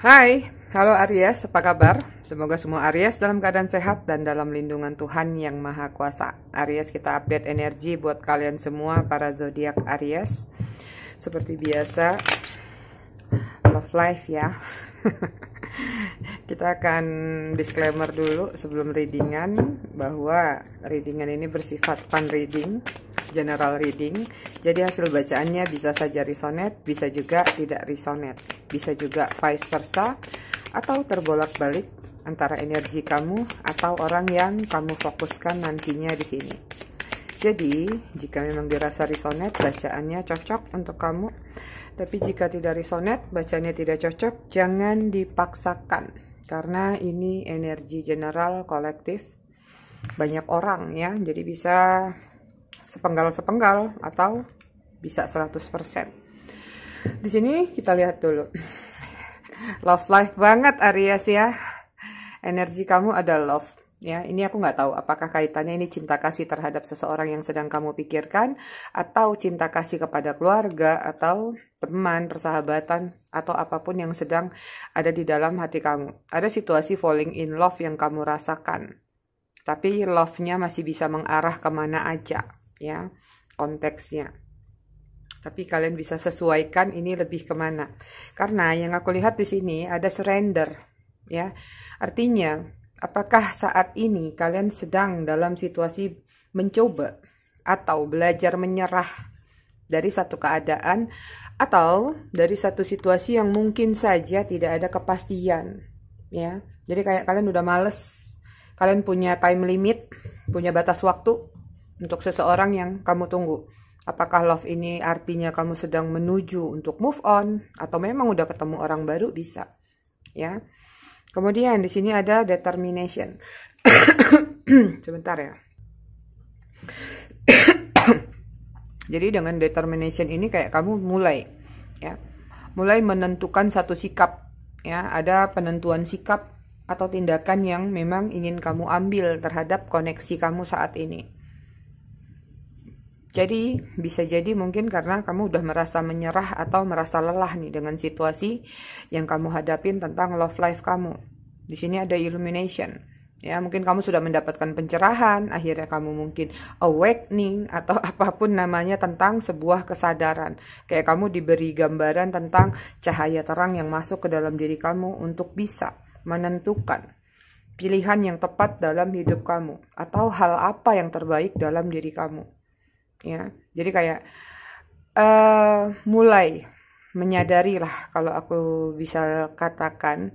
Hai, halo Aries, apa kabar? Semoga semua Aries dalam keadaan sehat dan dalam lindungan Tuhan yang Maha Kuasa. Aries, kita update energi buat kalian semua para zodiak Aries. Seperti biasa, love life ya. kita akan disclaimer dulu sebelum readingan bahwa readingan ini bersifat fun reading general reading. Jadi hasil bacaannya bisa saja resonate, bisa juga tidak resonate, bisa juga vice versa atau terbolak-balik antara energi kamu atau orang yang kamu fokuskan nantinya di sini. Jadi, jika memang dirasa resonate, bacaannya cocok untuk kamu. Tapi jika tidak resonate, bacaannya tidak cocok, jangan dipaksakan. Karena ini energi general kolektif banyak orang ya, jadi bisa sepenggal-sepenggal atau bisa 100%. Di sini kita lihat dulu. love life banget Aries ya. Energi kamu ada love ya. Ini aku nggak tahu apakah kaitannya ini cinta kasih terhadap seseorang yang sedang kamu pikirkan atau cinta kasih kepada keluarga atau teman, persahabatan atau apapun yang sedang ada di dalam hati kamu. Ada situasi falling in love yang kamu rasakan. Tapi love-nya masih bisa mengarah kemana aja ya konteksnya tapi kalian bisa sesuaikan ini lebih kemana karena yang aku lihat di sini ada surrender ya artinya apakah saat ini kalian sedang dalam situasi mencoba atau belajar menyerah dari satu keadaan atau dari satu situasi yang mungkin saja tidak ada kepastian ya jadi kayak kalian udah males kalian punya time limit punya batas waktu untuk seseorang yang kamu tunggu. Apakah love ini artinya kamu sedang menuju untuk move on atau memang udah ketemu orang baru bisa. Ya. Kemudian di sini ada determination. Sebentar ya. Jadi dengan determination ini kayak kamu mulai ya. Mulai menentukan satu sikap ya, ada penentuan sikap atau tindakan yang memang ingin kamu ambil terhadap koneksi kamu saat ini jadi bisa jadi mungkin karena kamu udah merasa menyerah atau merasa lelah nih dengan situasi yang kamu hadapin tentang love life kamu. Di sini ada illumination. Ya, mungkin kamu sudah mendapatkan pencerahan, akhirnya kamu mungkin awakening atau apapun namanya tentang sebuah kesadaran. Kayak kamu diberi gambaran tentang cahaya terang yang masuk ke dalam diri kamu untuk bisa menentukan pilihan yang tepat dalam hidup kamu atau hal apa yang terbaik dalam diri kamu ya jadi kayak uh, mulai menyadari lah kalau aku bisa katakan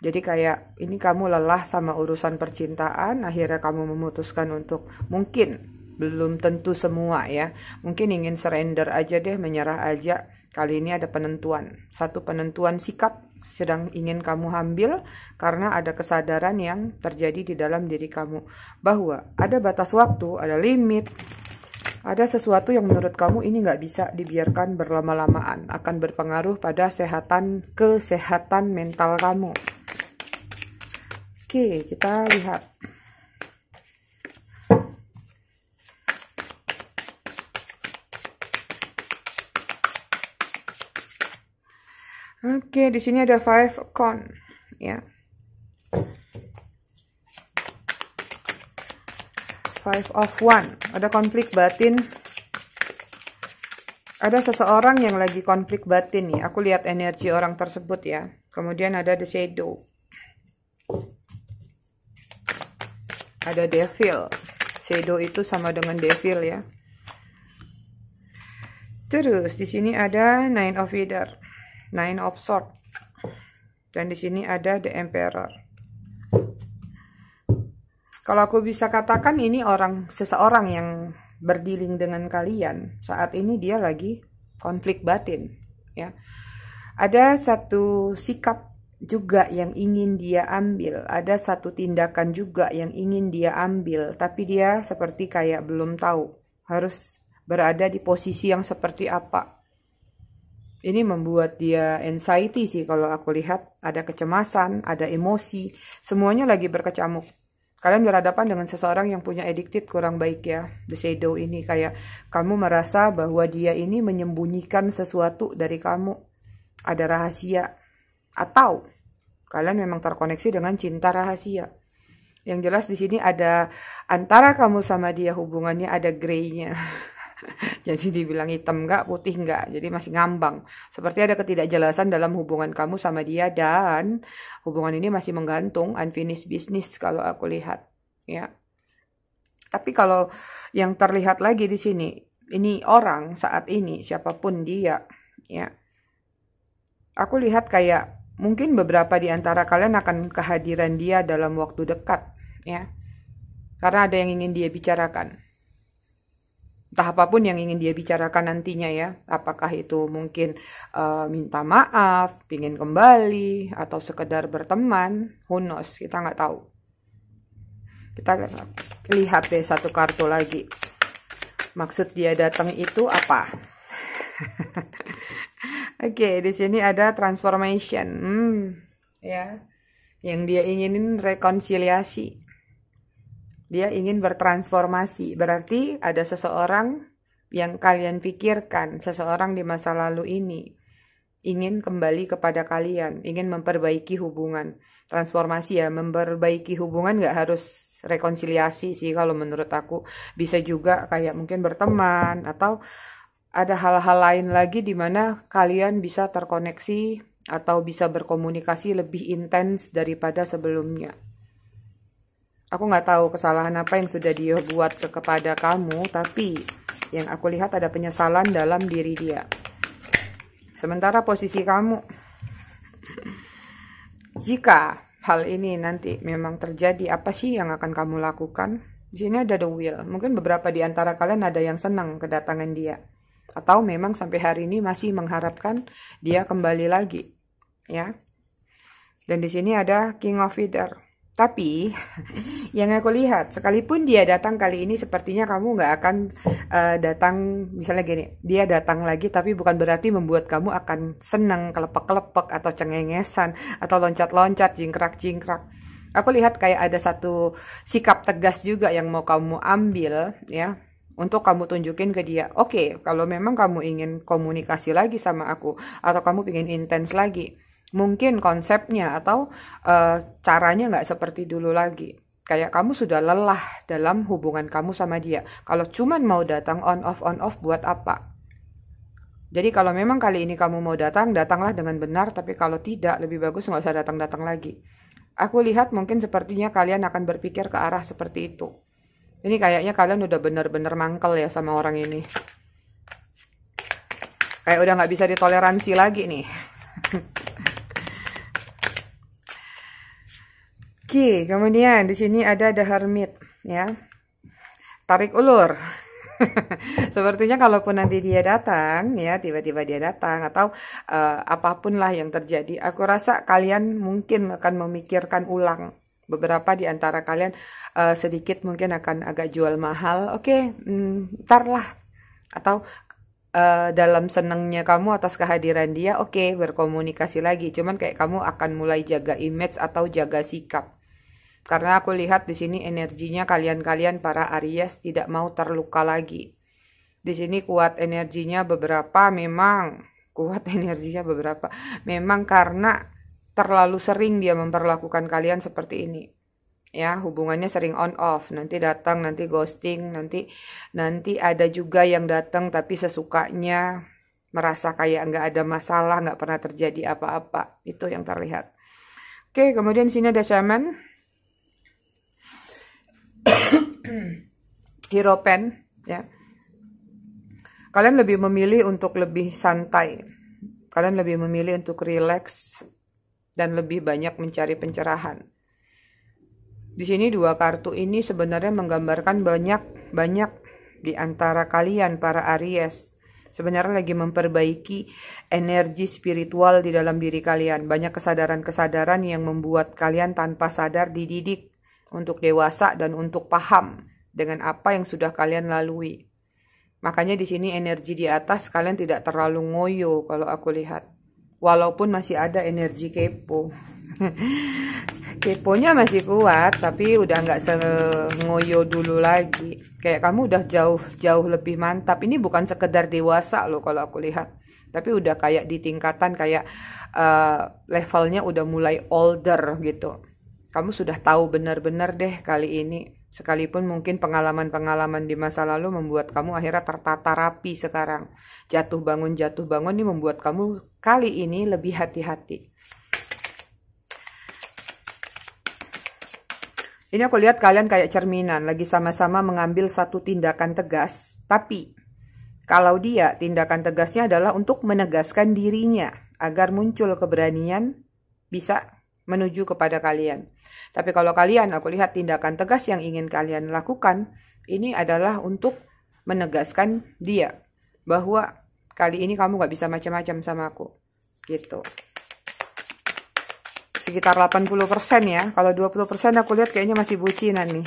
jadi kayak ini kamu lelah sama urusan percintaan akhirnya kamu memutuskan untuk mungkin belum tentu semua ya mungkin ingin surrender aja deh menyerah aja kali ini ada penentuan satu penentuan sikap sedang ingin kamu ambil karena ada kesadaran yang terjadi di dalam diri kamu bahwa ada batas waktu, ada limit, ada sesuatu yang menurut kamu ini nggak bisa dibiarkan berlama-lamaan, akan berpengaruh pada kesehatan kesehatan mental kamu. Oke, kita lihat. Oke, di sini ada five con, ya. Yeah. Five of One. Ada konflik batin. Ada seseorang yang lagi konflik batin nih. Aku lihat energi orang tersebut ya. Kemudian ada The Shadow. Ada Devil. Shadow itu sama dengan Devil ya. Terus di sini ada Nine of Wider, Nine of Sword, dan di sini ada The Emperor. Kalau aku bisa katakan ini orang seseorang yang berdiling dengan kalian saat ini dia lagi konflik batin ya. Ada satu sikap juga yang ingin dia ambil, ada satu tindakan juga yang ingin dia ambil, tapi dia seperti kayak belum tahu harus berada di posisi yang seperti apa. Ini membuat dia anxiety sih kalau aku lihat, ada kecemasan, ada emosi, semuanya lagi berkecamuk kalian berhadapan dengan seseorang yang punya addicted kurang baik ya the shadow ini kayak kamu merasa bahwa dia ini menyembunyikan sesuatu dari kamu ada rahasia atau kalian memang terkoneksi dengan cinta rahasia yang jelas di sini ada antara kamu sama dia hubungannya ada grey-nya Jadi dibilang hitam enggak, putih enggak. Jadi masih ngambang. Seperti ada ketidakjelasan dalam hubungan kamu sama dia dan hubungan ini masih menggantung unfinished business kalau aku lihat, ya. Tapi kalau yang terlihat lagi di sini, ini orang saat ini siapapun dia, ya. Aku lihat kayak mungkin beberapa di antara kalian akan kehadiran dia dalam waktu dekat, ya. Karena ada yang ingin dia bicarakan entah apapun yang ingin dia bicarakan nantinya ya apakah itu mungkin uh, minta maaf pingin kembali atau sekedar berteman who knows kita nggak tahu kita lihat deh satu kartu lagi maksud dia datang itu apa oke okay, di sini ada transformation hmm, ya yang dia inginin rekonsiliasi dia ingin bertransformasi. Berarti ada seseorang yang kalian pikirkan, seseorang di masa lalu ini ingin kembali kepada kalian, ingin memperbaiki hubungan. Transformasi ya, memperbaiki hubungan gak harus rekonsiliasi sih kalau menurut aku. Bisa juga kayak mungkin berteman atau ada hal-hal lain lagi di mana kalian bisa terkoneksi atau bisa berkomunikasi lebih intens daripada sebelumnya aku nggak tahu kesalahan apa yang sudah dia buat ke kepada kamu, tapi yang aku lihat ada penyesalan dalam diri dia. Sementara posisi kamu, jika hal ini nanti memang terjadi, apa sih yang akan kamu lakukan? Di sini ada the will. Mungkin beberapa di antara kalian ada yang senang kedatangan dia. Atau memang sampai hari ini masih mengharapkan dia kembali lagi. Ya. Dan di sini ada King of Eater. Tapi yang aku lihat, sekalipun dia datang kali ini, sepertinya kamu nggak akan uh, datang. Misalnya gini, dia datang lagi, tapi bukan berarti membuat kamu akan senang, kelepek-kelepek, atau cengengesan, atau loncat-loncat, jingkrak-jingkrak. Aku lihat kayak ada satu sikap tegas juga yang mau kamu ambil, ya, untuk kamu tunjukin ke dia. Oke, okay, kalau memang kamu ingin komunikasi lagi sama aku, atau kamu ingin intens lagi, mungkin konsepnya atau uh, caranya nggak seperti dulu lagi kayak kamu sudah lelah dalam hubungan kamu sama dia. Kalau cuman mau datang on off on off buat apa? Jadi kalau memang kali ini kamu mau datang, datanglah dengan benar. Tapi kalau tidak, lebih bagus nggak usah datang-datang lagi. Aku lihat mungkin sepertinya kalian akan berpikir ke arah seperti itu. Ini kayaknya kalian udah bener-bener mangkel ya sama orang ini. Kayak udah nggak bisa ditoleransi lagi nih. Oke, kemudian di sini ada the hermit ya. Tarik ulur. Sepertinya kalaupun nanti dia datang ya, tiba-tiba dia datang atau uh, apapun lah yang terjadi, aku rasa kalian mungkin akan memikirkan ulang beberapa di antara kalian uh, sedikit mungkin akan agak jual mahal oke okay, mm, ntar lah atau eh, dalam senangnya kamu atas kehadiran dia oke okay, berkomunikasi lagi cuman kayak kamu akan mulai jaga image atau jaga sikap karena aku lihat di sini energinya kalian-kalian para Aries tidak mau terluka lagi. Di sini kuat energinya beberapa memang kuat energinya beberapa. Memang karena terlalu sering dia memperlakukan kalian seperti ini ya hubungannya sering on off nanti datang nanti ghosting nanti nanti ada juga yang datang tapi sesukanya merasa kayak nggak ada masalah nggak pernah terjadi apa-apa itu yang terlihat oke kemudian sini ada shaman hero pen ya kalian lebih memilih untuk lebih santai kalian lebih memilih untuk relax dan lebih banyak mencari pencerahan di sini dua kartu ini sebenarnya menggambarkan banyak banyak di antara kalian para Aries sebenarnya lagi memperbaiki energi spiritual di dalam diri kalian. Banyak kesadaran-kesadaran yang membuat kalian tanpa sadar dididik untuk dewasa dan untuk paham dengan apa yang sudah kalian lalui. Makanya di sini energi di atas kalian tidak terlalu ngoyo kalau aku lihat. Walaupun masih ada energi kepo. Keponya masih kuat tapi udah nggak ngoyo dulu lagi. Kayak kamu udah jauh-jauh lebih mantap. Ini bukan sekedar dewasa loh kalau aku lihat tapi udah kayak di tingkatan kayak uh, levelnya udah mulai older gitu kamu sudah tahu benar-benar deh kali ini. Sekalipun mungkin pengalaman-pengalaman di masa lalu membuat kamu akhirnya tertata rapi sekarang. Jatuh bangun, jatuh bangun ini membuat kamu kali ini lebih hati-hati. Ini aku lihat kalian kayak cerminan, lagi sama-sama mengambil satu tindakan tegas, tapi kalau dia tindakan tegasnya adalah untuk menegaskan dirinya agar muncul keberanian bisa menuju kepada kalian. Tapi kalau kalian, aku lihat tindakan tegas yang ingin kalian lakukan, ini adalah untuk menegaskan dia bahwa kali ini kamu gak bisa macam-macam sama aku. Gitu. Sekitar 80% ya. Kalau 20% aku lihat kayaknya masih bucinan nih.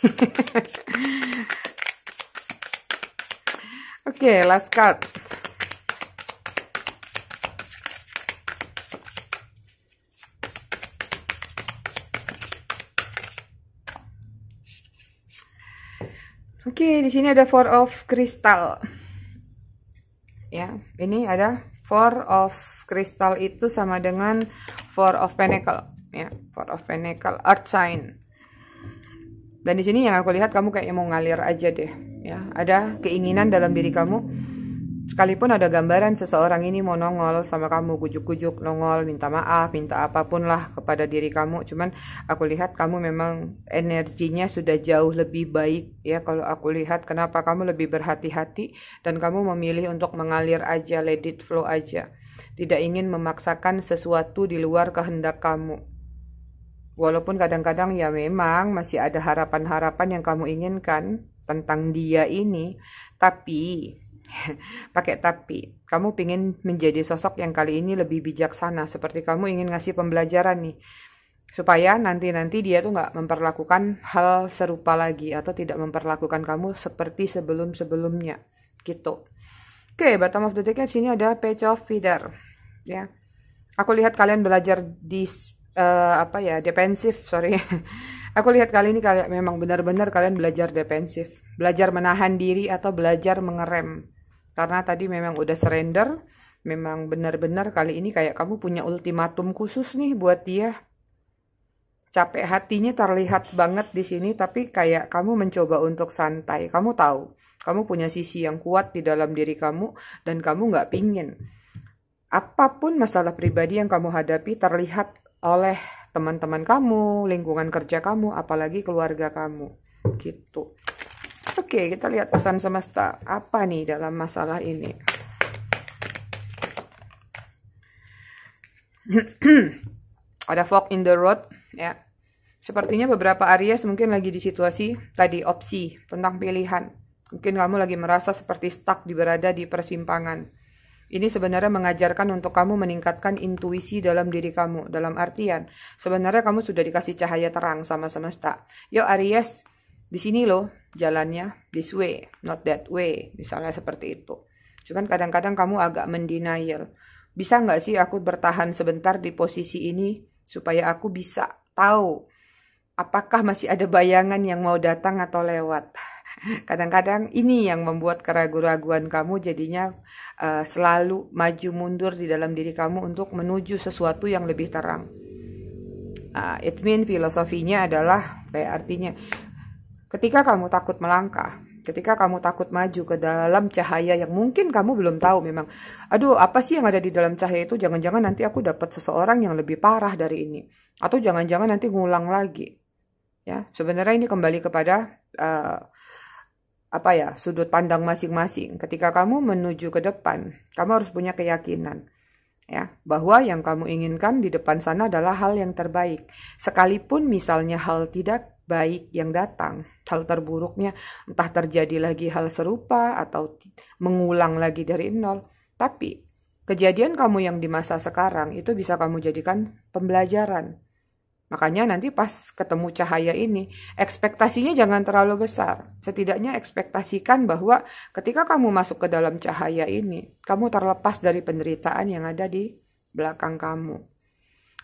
Oke, okay, last card. Oke, di sini ada Four of Crystal. Ya, ini ada Four of Crystal itu sama dengan Four of Pentacle. Ya, Four of Pentacle, Earth Sign. Dan di sini yang aku lihat kamu kayaknya mau ngalir aja deh. Ya, ada keinginan dalam diri kamu Sekalipun ada gambaran seseorang ini mau nongol sama kamu, kujuk-kujuk nongol, minta maaf, minta apapun lah kepada diri kamu. Cuman aku lihat kamu memang energinya sudah jauh lebih baik ya kalau aku lihat kenapa kamu lebih berhati-hati dan kamu memilih untuk mengalir aja, let it flow aja. Tidak ingin memaksakan sesuatu di luar kehendak kamu. Walaupun kadang-kadang ya memang masih ada harapan-harapan yang kamu inginkan tentang dia ini, tapi pakai tapi kamu ingin menjadi sosok yang kali ini lebih bijaksana seperti kamu ingin ngasih pembelajaran nih supaya nanti-nanti dia tuh nggak memperlakukan hal serupa lagi atau tidak memperlakukan kamu seperti sebelum-sebelumnya gitu oke okay, bottom of the deck sini ada page of feeder ya aku lihat kalian belajar di uh, eh, apa ya defensif sorry Aku lihat kali ini kalian memang benar-benar kalian belajar defensif, belajar menahan diri atau belajar mengerem karena tadi memang udah surrender memang benar-benar kali ini kayak kamu punya ultimatum khusus nih buat dia capek hatinya terlihat banget di sini tapi kayak kamu mencoba untuk santai kamu tahu kamu punya sisi yang kuat di dalam diri kamu dan kamu nggak pingin apapun masalah pribadi yang kamu hadapi terlihat oleh teman-teman kamu lingkungan kerja kamu apalagi keluarga kamu gitu Oke, okay, kita lihat pesan semesta apa nih dalam masalah ini. Ada fog in the road, ya. Sepertinya beberapa Aries mungkin lagi di situasi tadi opsi tentang pilihan. Mungkin kamu lagi merasa seperti stuck di berada di persimpangan. Ini sebenarnya mengajarkan untuk kamu meningkatkan intuisi dalam diri kamu. Dalam artian, sebenarnya kamu sudah dikasih cahaya terang sama semesta. Yo Aries, di sini loh jalannya this way not that way misalnya seperti itu cuman kadang-kadang kamu agak mendenial bisa nggak sih aku bertahan sebentar di posisi ini supaya aku bisa tahu apakah masih ada bayangan yang mau datang atau lewat kadang-kadang ini yang membuat keraguan-keraguan kamu jadinya uh, selalu maju mundur di dalam diri kamu untuk menuju sesuatu yang lebih terang uh, it mean filosofinya adalah kayak artinya Ketika kamu takut melangkah, ketika kamu takut maju ke dalam cahaya yang mungkin kamu belum tahu memang. Aduh, apa sih yang ada di dalam cahaya itu? Jangan-jangan nanti aku dapat seseorang yang lebih parah dari ini. Atau jangan-jangan nanti ngulang lagi. Ya, sebenarnya ini kembali kepada uh, apa ya, sudut pandang masing-masing. Ketika kamu menuju ke depan, kamu harus punya keyakinan ya bahwa yang kamu inginkan di depan sana adalah hal yang terbaik. Sekalipun misalnya hal tidak baik yang datang. Hal terburuknya entah terjadi lagi hal serupa atau mengulang lagi dari nol. Tapi kejadian kamu yang di masa sekarang itu bisa kamu jadikan pembelajaran. Makanya nanti pas ketemu cahaya ini, ekspektasinya jangan terlalu besar. Setidaknya ekspektasikan bahwa ketika kamu masuk ke dalam cahaya ini, kamu terlepas dari penderitaan yang ada di belakang kamu.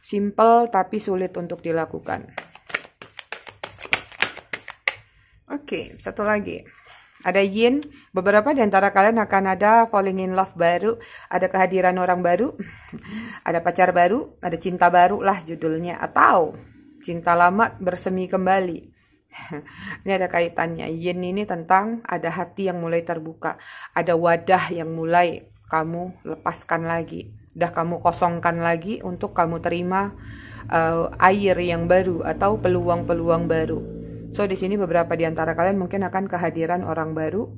Simple tapi sulit untuk dilakukan. Oke, okay, satu lagi. Ada yin, beberapa di antara kalian akan ada falling in love baru, ada kehadiran orang baru, ada pacar baru, ada cinta baru lah judulnya, atau cinta lama bersemi kembali. ini ada kaitannya, yin ini tentang ada hati yang mulai terbuka, ada wadah yang mulai kamu lepaskan lagi, udah kamu kosongkan lagi untuk kamu terima uh, air yang baru atau peluang-peluang baru So di sini beberapa di antara kalian mungkin akan kehadiran orang baru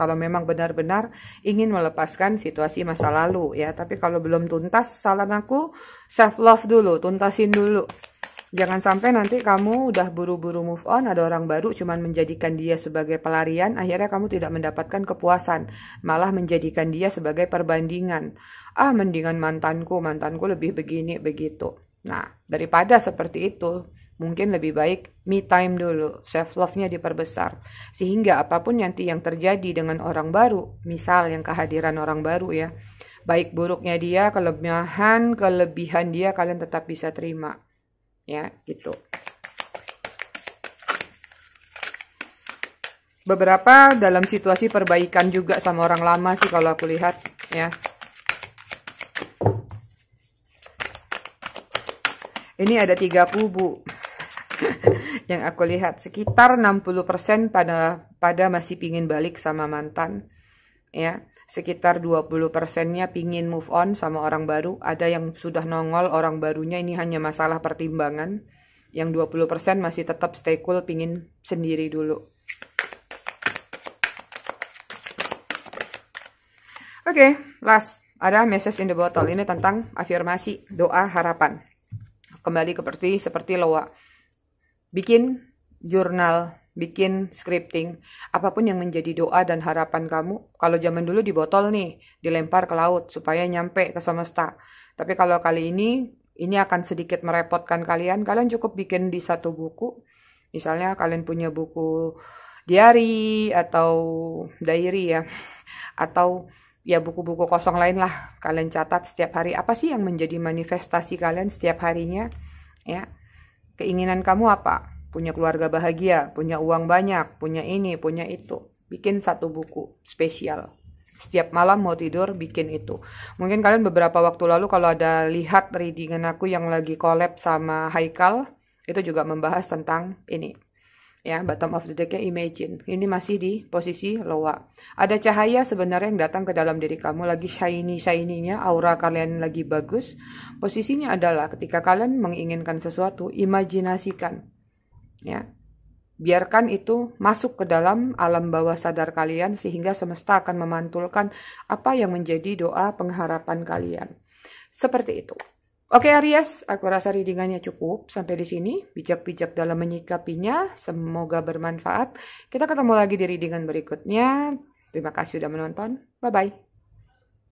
kalau memang benar-benar ingin melepaskan situasi masa lalu ya. Tapi kalau belum tuntas, saran aku self love dulu, tuntasin dulu. Jangan sampai nanti kamu udah buru-buru move on, ada orang baru cuman menjadikan dia sebagai pelarian, akhirnya kamu tidak mendapatkan kepuasan, malah menjadikan dia sebagai perbandingan. Ah, mendingan mantanku, mantanku lebih begini, begitu. Nah, daripada seperti itu, mungkin lebih baik me time dulu, self love-nya diperbesar. Sehingga apapun nanti yang terjadi dengan orang baru, misal yang kehadiran orang baru ya, baik buruknya dia, kelemahan kelebihan dia kalian tetap bisa terima. Ya, gitu. Beberapa dalam situasi perbaikan juga sama orang lama sih kalau aku lihat ya. Ini ada tiga kubu. yang aku lihat sekitar 60% pada pada masih pingin balik sama mantan ya sekitar 20 persennya pingin move on sama orang baru ada yang sudah nongol orang barunya ini hanya masalah pertimbangan yang 20 masih tetap stay cool pingin sendiri dulu oke okay, last ada message in the bottle ini tentang afirmasi doa harapan kembali ke seperti seperti loa bikin jurnal, bikin scripting, apapun yang menjadi doa dan harapan kamu. Kalau zaman dulu di botol nih, dilempar ke laut supaya nyampe ke semesta. Tapi kalau kali ini, ini akan sedikit merepotkan kalian. Kalian cukup bikin di satu buku. Misalnya kalian punya buku diary atau diary ya, atau ya buku-buku kosong lain lah kalian catat setiap hari apa sih yang menjadi manifestasi kalian setiap harinya ya Keinginan kamu apa? Punya keluarga bahagia, punya uang banyak, punya ini, punya itu. Bikin satu buku spesial. Setiap malam mau tidur bikin itu. Mungkin kalian beberapa waktu lalu kalau ada lihat readingan aku yang lagi collab sama Haikal, itu juga membahas tentang ini ya bottom of the deck ya imagine. Ini masih di posisi lowa. Ada cahaya sebenarnya yang datang ke dalam diri kamu lagi shiny shiny-nya, aura kalian lagi bagus. Posisinya adalah ketika kalian menginginkan sesuatu, imajinasikan. Ya. Biarkan itu masuk ke dalam alam bawah sadar kalian sehingga semesta akan memantulkan apa yang menjadi doa pengharapan kalian. Seperti itu. Oke Aries, aku rasa readingannya cukup sampai di sini. Bijak-bijak dalam menyikapinya, semoga bermanfaat. Kita ketemu lagi di readingan berikutnya. Terima kasih sudah menonton. Bye-bye.